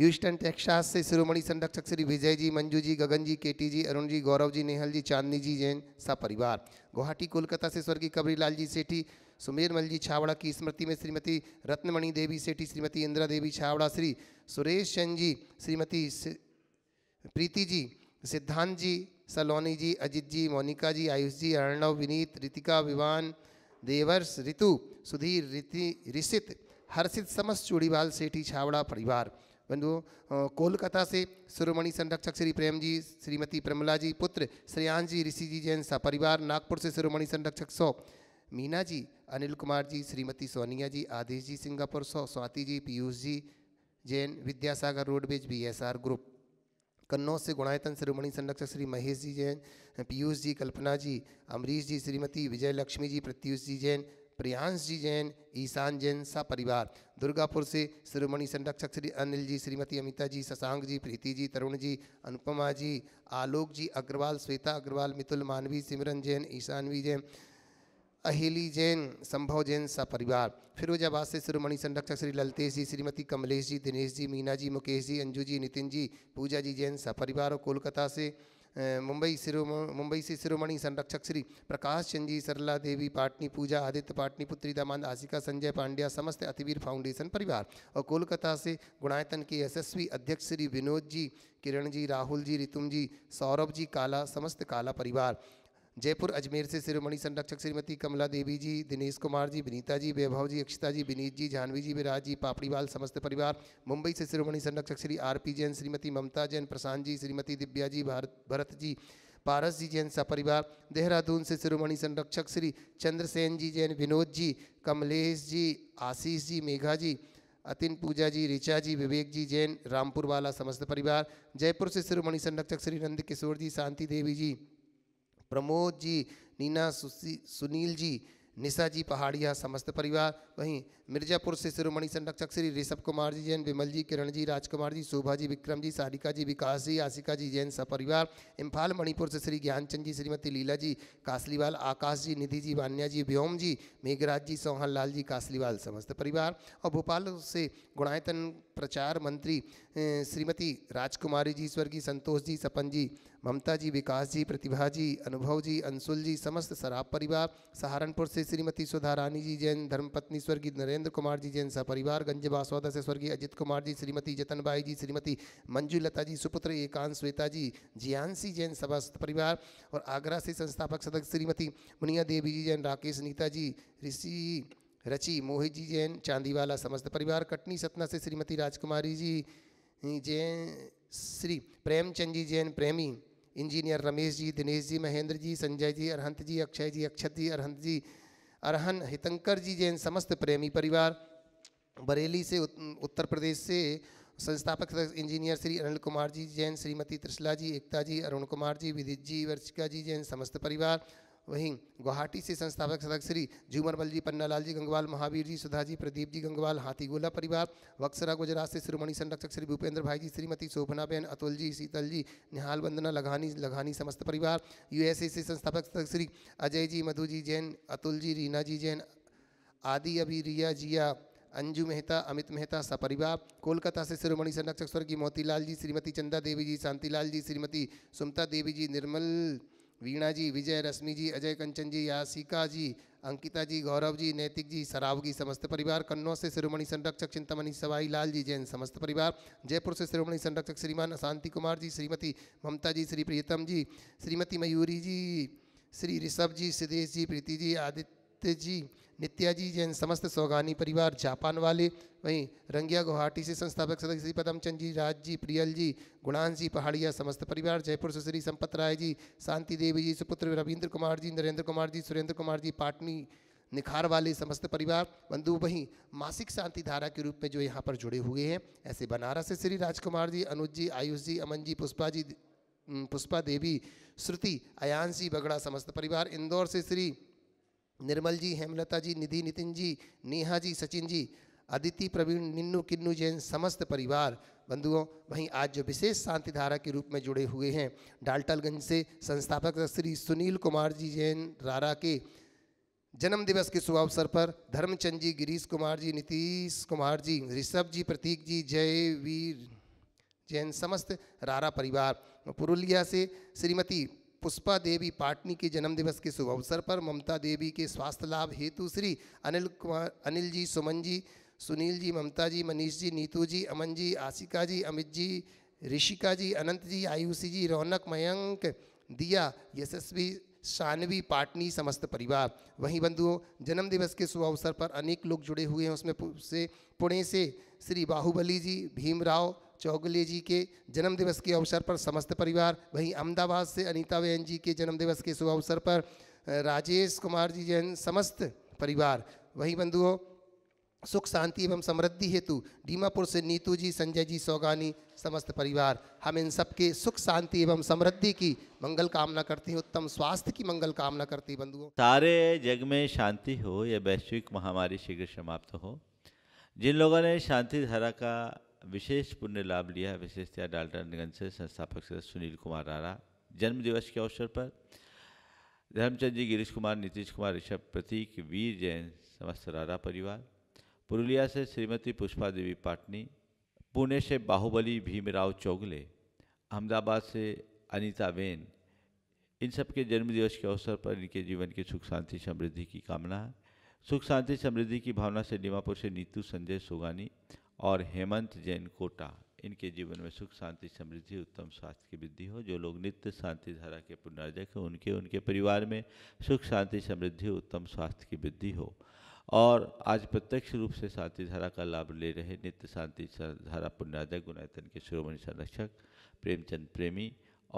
Houston Texas से शिरोमणि संरक्षक श्री विजय जी मंजू जी गगन जी केटी जी अरुण जी गौरव जी नेहल जी चांदनी जी जैन सा परिवार गुवाहाटी कोलकाता से स्वर्गीय कबरीलाल जी सेठी सुमेर मल जी छावड़ा की स्मृति में श्रीमती रत्नमणि देवी सेठी श्रीमती इंदिरा देवी छावड़ा श्री सुरेश चंद जी श्रीमती प्रीति जी सिद्धांत जी सलोनी जी अजित जी मोनिका जी आयुष जी अर्णव विनीत रितिका विवान देवर्ष ऋतु सुधीर रिति ऋषित हर्षित समस्त चूड़ीवाल सेठी छावड़ा परिवार बंधु कोलकाता से सुरमणि संरक्षक श्री प्रेम जी श्रीमती प्रमला जी पुत्र श्रेयांश जी ऋषि जी जैन सपरिवार नागपुर से सुरमणि संरक्षक सौ मीना जी अनिल कुमार जी श्रीमती सोनिया जी आदेश जी सिंगापुर सौ Swati ji Piyush ji Jain Vidyasagar roadways B S R group Kannauj से गुणायतन श्रोमणी संरक्षक श्री महेश जी जैन पीयूष जी कल्पना जी अमरीश जी श्रीमती विजय लक्ष्मी जी प्रत्युष जी जैन प्रियांश जी जैन ईशान जैन सा परिवार दुर्गापुर से शिरोमणि संरक्षक श्री अनिल जी श्रीमती अमिता जी शशांक जी प्रीति जी तरुण जी अनुपमा जी आलोक जी अग्रवाल श्वेता अग्रवाल मितुल मानवी सिमरन जैन ईशानवी जैन अहिली जैन संभव जैन सा परिवार फिरोजाबाद से शिरोमणि संरक्षक श्री ललतेश जी श्रीमती कमलेश जी दिनेश जी मीना जी मुकेश जी अंजू जी नितिन जी पूजा जी जैन सा परिवार और कोलकाता से मुंबई शिरोम मुंबई से सिरोमणि संरक्षक श्री प्रकाश चंद जी सरला देवी पाटनी पूजा आदित्य पाटनी पुत्री दामांद आशिका संजय पांड्या समस्त अतिवीर फाउंडेशन परिवार और कोलकाता से गुणायतन के यशस्वी अध्यक्ष श्री विनोद जी किरण जी राहुल जी रितुम जी सौरभ जी काला समस्त काला परिवार जयपुर अजमेर से शिरोमणि संरक्षक श्रीमती कमला देवी जी दिनेश कुमार जी विनीता जी वैभव जी अक्षिता जी विनीत जी जानवी जी विराज जी पापड़ीवाल समस्त परिवार मुंबई से शिरोमणि संरक्षक श्री आर पी जैन श्रीमती ममता जैन प्रशांत जी श्रीमती दिव्या जी भारत भरत जी पारस जी जैन सपरिवार देहरादून से शिरोमणि संरक्षक श्री चंद्रसेन जी जैन विनोद जी कमलेश जी आशीष जी मेघा जी अतिन पूजा जी ऋचा जी विवेक जी जैन रामपुर वाला समस्त परिवार जयपुर से शिरोमणि संरक्षक श्री नंद किशोर जी शांति देवी जी प्रमोद जी नीना सुनील जी निशा जी पहाड़िया समस्त परिवार वहीं मिर्जापुर से शिरोमणि संरक्षक श्री ऋषभ कुमार जी जैन विमल जी किरण जी राजकुमार जी शोभा जी विक्रम जी सारिका जी विकास जी आशिका जी जैन सपरिवार इम्फाल मणिपुर से श्री ज्ञानचंद जी श्रीमती लीला जी कासलीवाल आकाश जी निधि जी वान्या जी व्योम जी मेघराज जी सोहन लाल जी कासलीवाल समस्त परिवार और भोपाल से गुणायतन प्रचार मंत्री श्रीमती राजकुमारी जी स्वर्गीय संतोष जी सपन जी ममता जी विकास जी प्रतिभा जी अनुभव जी अंशुल जी समस्त सराब परिवार सहारनपुर से श्रीमती सुधा रानी जी जैन धर्मपत्नी स्वर्गीय नरेंद्र कुमार जी जैन सपरिवार गंज बासवादा से स्वर्गीय अजित कुमार जी श्रीमती जतन बाई जी श्रीमती मंजूलता जी सुपुत्र एकांत श्वेता जी जियांसी जैन समस्त परिवार और आगरा से संस्थापक सदस्य श्रीमती मुनिया देवी जी जैन राकेश नीता जी ऋषि रचि मोहित जी जैन चांदीवाला समस्त परिवार कटनी सतना से श्रीमती राजकुमारी जी जैन श्री प्रेमचंद जी जैन प्रेमी इंजीनियर रमेश जी दिनेश जी महेंद्र जी संजय जी अरहंत जी अक्षय जी अक्षत जी अरहंत जी अरहन हितंकर जी जैन समस्त प्रेमी परिवार बरेली से उत्तर प्रदेश से संस्थापक इंजीनियर श्री अनिल कुमार जी जैन श्रीमती त्रिशला जी एकता जी अरुण कुमार जी विदित जी वर्षिका जी जैन समस्त परिवार वहीं गुवाहाटी से संस्थापक सदस्य श्री झूमर बल जी पन्नालाल जी गंगवाल महावीर जी सुधा जी प्रदीप जी गंगवाल हाथीगोला परिवार वक्सरा गुजरात से श्रीमणि संरक्षक श्री भूपेंद्र भाई जी श्रीमती शोभना बहन अतुल जी शीतल जी निहाल वंदना लघानी लघानी समस्त परिवार यूएसए से संस्थापक सदस्य श्री अजय जी मधु जी जैन अतुल जी रीना जी जैन आदि अभी रिया जिया अंजू मेहता अमित मेहता सपरिवार कोलकाता से शिरोमणि संरक्षक स्वर्गीय मोतीलाल जी श्रीमती चंदा देवी जी शांतिलाल जी श्रीमती सुमता देवी जी निर्मल वीणा जी विजय रश्मि जी अजय कंचन जी यासिका जी अंकिता जी गौरव जी नैतिक जी सरावगी समस्त परिवार कन्नौज से शिरोमणि संरक्षक चिंतामणि सवाई लाल जी जैन समस्त परिवार जयपुर से शिरोमणि संरक्षक श्रीमान शांति कुमार जी श्रीमती ममता जी श्री प्रियतम जी श्रीमती मयूरी जी श्री ऋषभ जी सिद्धेश जी प्रीति जी आदित्य जी नित्याजी जैन समस्त सौगानी परिवार जापान वाले वहीं रंगिया गुवाहाटी से संस्थापक सदस्य श्री पदमचंद जी राज जी प्रियल जी गुणान जी पहाड़िया समस्त परिवार जयपुर से श्री संपत राय जी शांति देवी जी सुपुत्र रविंद्र कुमार जी नरेंद्र कुमार जी सुरेंद्र कुमार जी पाटनी निखार वाले समस्त परिवार बंधु वहीं मासिक शांति धारा के रूप में जो यहाँ पर जुड़े हुए हैं ऐसे बनारस से श्री राजकुमार जी अनुज जी आयुष जी अमन जी पुष्पा जी पुष्पा देवी श्रुति अयान बगड़ा समस्त परिवार इंदौर से श्री निर्मल जी हेमलता जी निधि नितिन जी नेहा जी सचिन जी अदिति प्रवीण निन्नू किन्नू जैन समस्त परिवार बंधुओं वहीं आज जो विशेष शांति धारा के रूप में जुड़े हुए हैं डाल्टलगंज से संस्थापक श्री सुनील कुमार जी जैन रारा के जन्म दिवस के शुभ अवसर पर धर्मचंद जी गिरीश कुमार जी नीतीश कुमार जी ऋषभ जी प्रतीक जी जय वीर जैन समस्त रारा परिवार पुरुलिया से श्रीमती पुष्पा देवी पाटनी के जन्मदिवस के शुभ अवसर पर ममता देवी के स्वास्थ्य लाभ हेतु श्री अनिल कुमार अनिल जी सुमन जी सुनील जी ममता जी मनीष जी नीतू जी अमन जी आशिका जी अमित जी ऋषिका जी अनंत जी आयुषी जी रौनक मयंक दिया यशस्वी शानवी पाटनी समस्त परिवार वहीं बंधुओं जन्मदिवस के शुभ अवसर पर अनेक लोग जुड़े हुए हैं उसमें से पुणे से श्री बाहुबली जी भीमराव चौगले जी के जन्मदिवस के अवसर पर समस्त परिवार वहीं अहमदाबाद से अनीता बहन जी के जन्मदिवस के शुभ अवसर पर राजेश कुमार जी जैन समस्त परिवार वहीं बंधुओं सुख शांति एवं समृद्धि हेतु डीमापुर से नीतू जी संजय जी सौगानी समस्त परिवार हम इन सबके सुख शांति एवं समृद्धि की मंगल कामना करते हैं उत्तम स्वास्थ्य की मंगल कामना करते हैं बंधुओं सारे जग में शांति हो यह वैश्विक महामारी शीघ्र समाप्त हो जिन लोगों ने शांति धारा का विशेष पुण्य लाभ लिया विशेषतया डाल्टनगंज से संस्थापक सदस्य सुनील कुमार राणा जन्म दिवस के अवसर पर धर्मचंद जी गिरीश कुमार नीतीश कुमार ऋषभ प्रतीक वीर जैन समस्त रारा परिवार पुरुलिया से श्रीमती पुष्पा देवी पाटनी पुणे से बाहुबली भीमराव चौगले अहमदाबाद से अनीता बेन इन सब के जन्मदिवस के अवसर पर इनके जीवन की सुख शांति समृद्धि की कामना है सुख शांति समृद्धि की भावना से डीमापुर से नीतू संजय सोगानी और हेमंत जैन कोटा इनके जीवन में सुख शांति समृद्धि उत्तम स्वास्थ्य की वृद्धि हो जो लोग नित्य शांति धारा के पुनर्जक हैं उनके उनके परिवार में सुख शांति समृद्धि उत्तम स्वास्थ्य की वृद्धि हो और आज प्रत्यक्ष रूप से शांति धारा का लाभ ले रहे नित्य शांति धारा पुनर्जक गुणायतन के शिरोमणि संरक्षक प्रेमचंद प्रेमी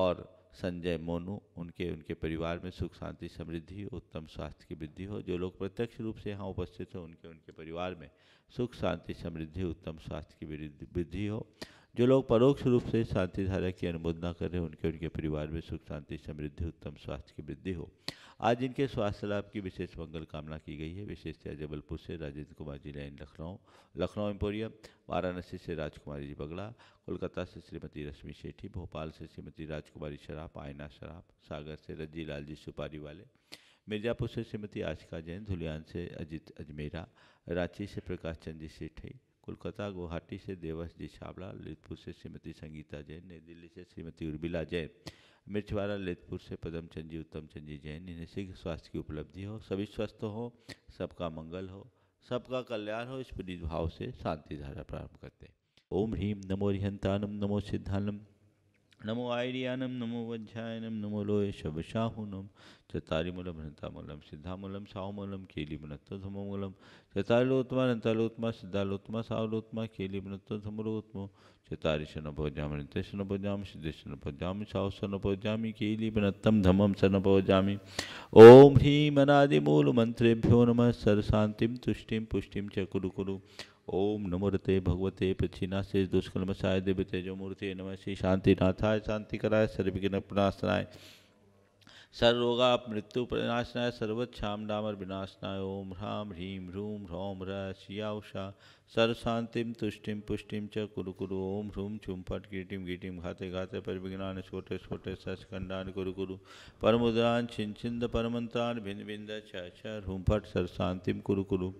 और संजय मोनू उनके उनके परिवार में सुख शांति समृद्धि उत्तम स्वास्थ्य की वृद्धि हो जो लोग प्रत्यक्ष रूप से यहाँ उपस्थित हो उनके उनके परिवार में सुख शांति समृद्धि उत्तम स्वास्थ्य की वृद्धि हो जो लोग परोक्ष रूप से शांति धारा की अनुमोदना कर रहे हैं उनके उनके परिवार में सुख शांति समृद्धि उत्तम स्वास्थ्य की वृद्धि हो आज इनके स्वास्थ्य लाभ की विशेष मंगल कामना की गई है विशेषतः जबलपुर से राजेंद्र कुमार जी लाइन लखनऊ लखनऊ एम्पोरियम वाराणसी से राजकुमारी जी बगला कोलकाता से श्रीमती रश्मि सेठी भोपाल से श्रीमती राजकुमारी शराफ आयना शराफ सागर से रज्जी लाल जी सुपारी वाले मिर्जापुर से श्रीमती आशिका जैन धुलियान से अजीत अजमेरा रांची से प्रकाश चंद जी सेठी कोलकाता गुवाहाटी से देवस जी छावड़ा ललितपुर से श्रीमती संगीता जैन नई दिल्ली से श्रीमती उर्मिला जैन मिर्चवाड़ा लेतपुर से पदमचंद जी उत्तमचंद जी जैन इन्हें सिख स्वास्थ्य की उपलब्धि हो सभी स्वस्थ हो सबका मंगल हो सबका कल्याण हो इस पुनीत भाव से शांति धारा प्रारंभ करते हैं ओम ह्रीम नमो रिहंतानम नमो सिद्धानम नमो आयरियानम नमो वध्यायनम नमो लोय शबशाहुनम चतारिमूलम हृतामूलम सिद्धामूलम साहुमूलम केलिमनत्तोधमोमूलम चतारिलोत्मा नंतालोत्मा सिद्धालोत्मा सावलोत्मा केलिमनत्तोधमरोत्मो साहु नृत्यशनभोजाम सिद्धशनभोजामि केली केलिमनत्तम धमम सनभोजामि ओम ह्रीम अनादिमूलमन्त्रेभ्यो नमः सरशान्तिं तुष्टिं पुष्टिं च कुरु कुरु ओम नमोते भगवते पृथ्वीनाथ से दुष्कर्म साय देव तेजो मूर्ति नम श्री शांति नाथाय शांति कराय सर्विघ्न प्रणाशनाय सर्वरोगा मृत्यु प्रनाशनाय सर्वच्छाम डामर विनाशनाय ओम ह्राम ह्रीं ह्रूं ह्रौम र श्रिया उषा सर्वशांतिम तुष्टिम पुष्टिम च कुरु कुरु ओम ह्रूम फट कीटिम गीटिम घाते घाते परिविघ्नान स्फोटे स्फोटे सचखंडान कुरु कुरु परमुद्रा छिंद परमंता भिन्न भिंद छ छ फट सर्वशांतिम कुरु कुरु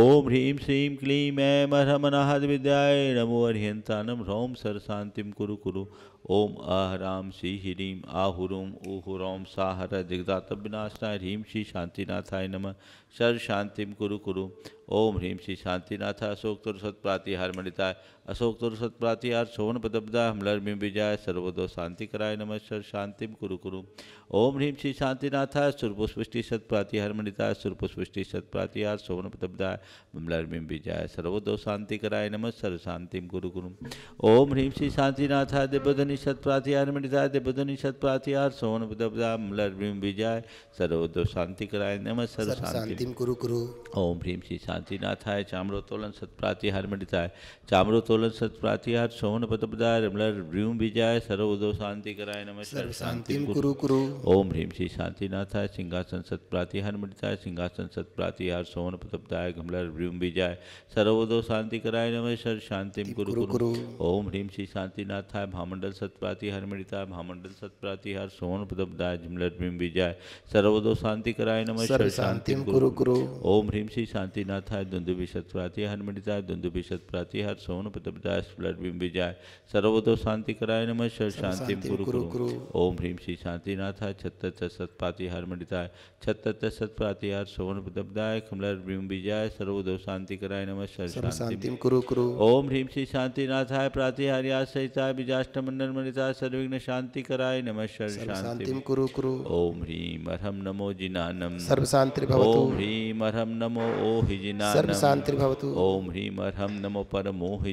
ओम ह्रीं श्रीम क्लीम ऐम अरहम विद्याय नमो अरिहंतानम ह्रौम सर्वशांतिम कुरु कुरु ओम अह राम श्री ह्रीम आहुरुम ऊहुरौम साहर दिग्दातव्यनाशनाय ह्रीं श्री शांतिनाथाय नम सर्वशांतिम कुरु कुरु ओम ह्रीम श्री शांतिनाथ अशोक तुर सत्प्राति हारमणिताय अशोक आर सोवन पदब्दा हमलर बिम विजय सर्वोदो शांति कराय नमस्कार शांतिम कुरु कुरु ओम ह्रीम श्री शांतिनाथाय सत्प्राति सत्प्रातिहार मणिताय सुरपुष्पष्टि आर सोवन पदब्दाय हमलर बिम विजय सर्वोदो शांति कराय नमस्कार शांतिम कुरु कुरु ओम ह्रीम श्री शांतिनाथाय देवधनि सत्प्रातिहार मणिताय देवधनि आर सोवन पदब्दाय हमलर बिम विजय सर्वोदो शांति कराय नमस्कार शांतिम कुरु कुरु ओम ह्रीम श्री शांतिनाथाय चाम्रोतोलन हर मणिताय चामरो सोलन सत प्रातिहार सोमन पतपदा रमलर ड्रीम विजय सर्व उदो शांति कराय नमस्कार शांति कुरु कुरु ओम ह्रीम श्री शांति नाथाय सिंहासन सत प्रातिहार मृताय सिंहासन सत प्रातिहार सोमन पतपदाय गमलर ड्रीम विजय सर्व उदो शांति कराय नमस्कार शांति कुरु कुरु ओम ह्रीम श्री शांति नाथाय भामंडल सत प्रातिहार मृताय भामंडल सत प्रातिहार सोमन पतपदाय जमला ड्रीम विजय सर्व उदो शांति कराय नमस्कार शांति कुरु कुरु ओम ह्रीम श्री शांति नाथाय दुंदुभि सत प्रातिहार मृताय सत प्रातिहार सोमन बुद्धबदास ब्लडबिम विजाय सर्वतो शांति कराय नम शांति गुरु गुरु ओम ह्रीम श्री शांतिनाथाय छत्तर सत्पातिहार मंडिताय छत्तर सत्पातिहार सोवन बुद्धबदाय कमलर ब्रीम विजाय सर्वतो शांति कराय नम शांति गुरु गुरु ओम ह्रीम श्री शांतिनाथाय प्रातिहार्या सहिताय बीजाष्ट मंडन मंडिताय सर्विघ्न शांति कराय नम शांति गुरु गुरु ओम ह्रीम अरहम नमो जिनानम सर्व शांति ओम ह्रीम अरहम नमो ओहि जिनानम सर्व शांति ओम ह्रीम अरहम नमो परमो हि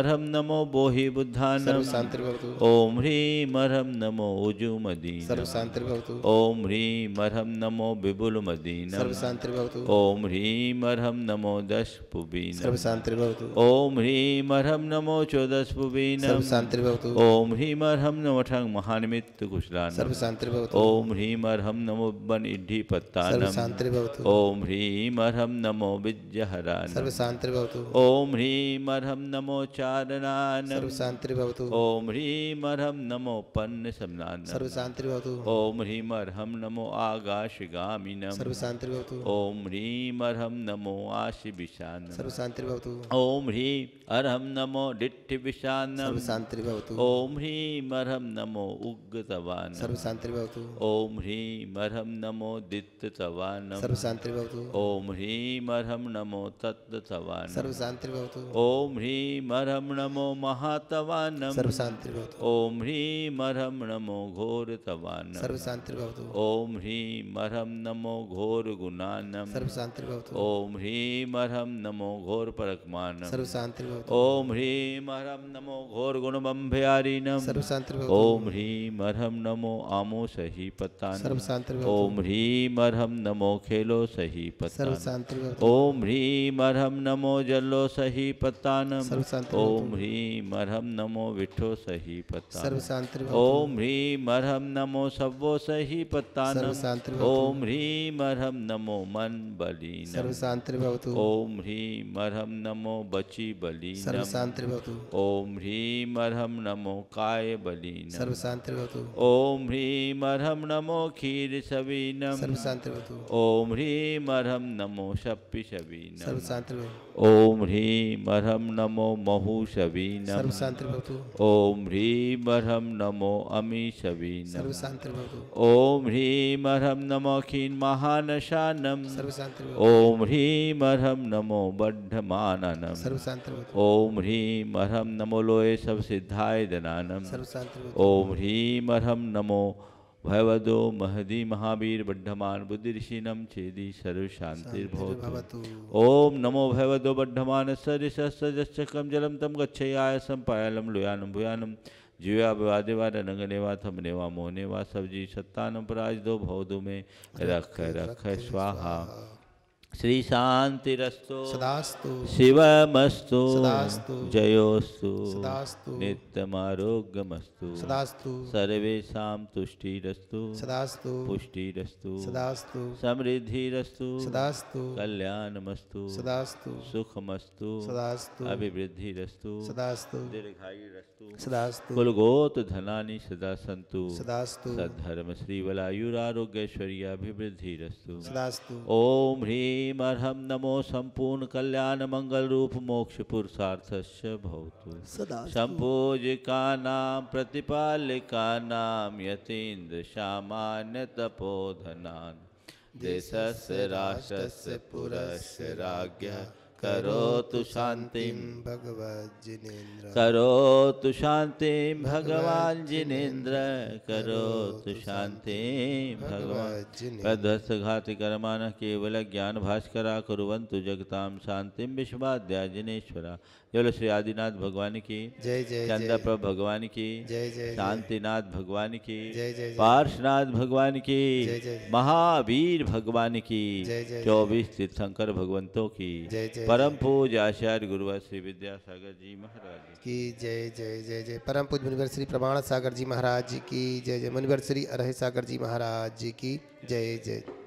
मरम नमो बोहि बुद्धानं ओम ह्री मरम नमो मदीन ओम ह्रीं अर्हं नमो मदीन ओम ह्री मरम नमो पुबीन ओम ह्री अर्हं नमो पुबीन ओम ह्रीं अर्हं नमो ठं महानिमित्तकुशलानं ओम ह्रीं अर्हं नमो बन इड्ढीपत्तानं ओम ह्री मरम नमो विज्जहरानं ओम ह्रीं अर्हं नमो चा ओम ह्री मरम नमो पन्न समनान सर्वशांति ओम ह्रीम अर्म नमो आगाश गामिनम ओम ह्रीम अर्म नमो आश ओम ह्रीम अर्म नमो डिट्ठ विषान ओम ह्रीम अर्म नमो उग्गतवान ओम ह्रीम अर्म नमो दित्तवान सर्वशांति ओम ह्रीम अर्म नमो तत्तवान ओम ह्री मरम हरम नमो सर्व शांति ओम ह्रीं अरहम नमो घोर सर्व शांति ओम ह्रीं अरहम नमो घोर सर्व शांति ओम ह्रीं अरहम नमो घोर परकमान सर्व शांति ओम ह्रीं अरहम नमो घोर गुण सर्व शांति ओम ह्रीं अरहम नमो आमो सही पता सर्व शांति ओम ह्रीं अरहम नमो खेलो सही पता सर्व शांति ओम ह्रीं अरहम नमो जलो सही पतानम सर्वशांति ओम ह्रीम अरहम नमो विठो सही पत्ता ओम ह्रीम अरहम नमो सवो सही पत्ता ओम ह्रीम अरहम नमो मन बलीन ओम ह्रीम अरहम नमो बची बलीन ओम ह्रीम अरहम नमो काय बलीन ओम ह्रीम अरहम नमो खीर सवीनम ओम ह्रीम अरहम नमो शप्पि सवीन ओम ह्रीम अरहम नमो महु शवीनम ॐ ह्रीं अरहं नमो अमी नम ओम ह्रीम अरहं नमो खीन महानशानम ओम ह्रीम अरहं नमो बड्ढमाननं ओम ह्रीम अरहं नमो लोये सब सिद्धाय दनानं ओम ह्रीम अरम नमो भयवदो महदी महावीर बढ़मान बुद्धि ऋषिनम छेदी ओम नमो बढ़मान सर सरसम जलम तम गच्छयाय संपायलम लुयानम भूयानम जीवा विवादेवा रंगनेवा थमनेवा मोहनेवा सब्जी सत्तानम पराज दो भवदो में रख रख स्वाहा श्री शांतिरस्तु सदास्तु शिवमस्तु सदास्तु जयोस्तु सदास्तु नित्यमारोग्यमस्तु सदास्तु सर्वेषां तुष्टिरस्तु सदास्तु पुष्टिरस्तु सदास्तु समृद्धिरस्तु सदास्तु कल्याणमस्तु सदास्तु सुखमस्तु सदास्तु अभिवृद्धिरस्तु सदास्तु दीर्घायुरस्तु सदास्तु कुलगोत धनानि सदा सन्तु सदास्तु सद्धर्म श्रीवलायुरारोग्यैश्वर्याभिवृद्धिरस्तु सदास्तु ॐ ह्रीं अर्हं नमो संपूर्ण कल्याण मंगल रूप मोक्ष पुरुषार्थश्च भवतु सम्पूजिकानां प्रतिपालिकानां यतीन्द्र सामान्य तपोधनान् देशस्य राष्ट्रस्य पुरस्य राज्ञः करो तु शांति भगवान जिनेन्द्र करो तु शांति भगवान जिनेन्द्र करो तु शांति भगवान घात कर्मान केवल ज्ञान भास्करा कुरंतु जगताम शांतिम विश्वाद्या जिनेश्वरा बोलो श्री आदिनाथ भगवान की जय जय प्रभ भगवान की जय जय शांतिनाथ भगवान की जय जय पार्शनाथ भगवान की महावीर भगवान की चौबीस तीर्थंकर भगवंतों की परम पूज आचार्य गुरुवार श्री विद्यासागर जी महाराज की जय जय जय जय परम पूज मुनिवर श्री प्रमाण सागर जी महाराज जी की जय जय मुनिवर श्री अरह सागर जी महाराज जी की जय जय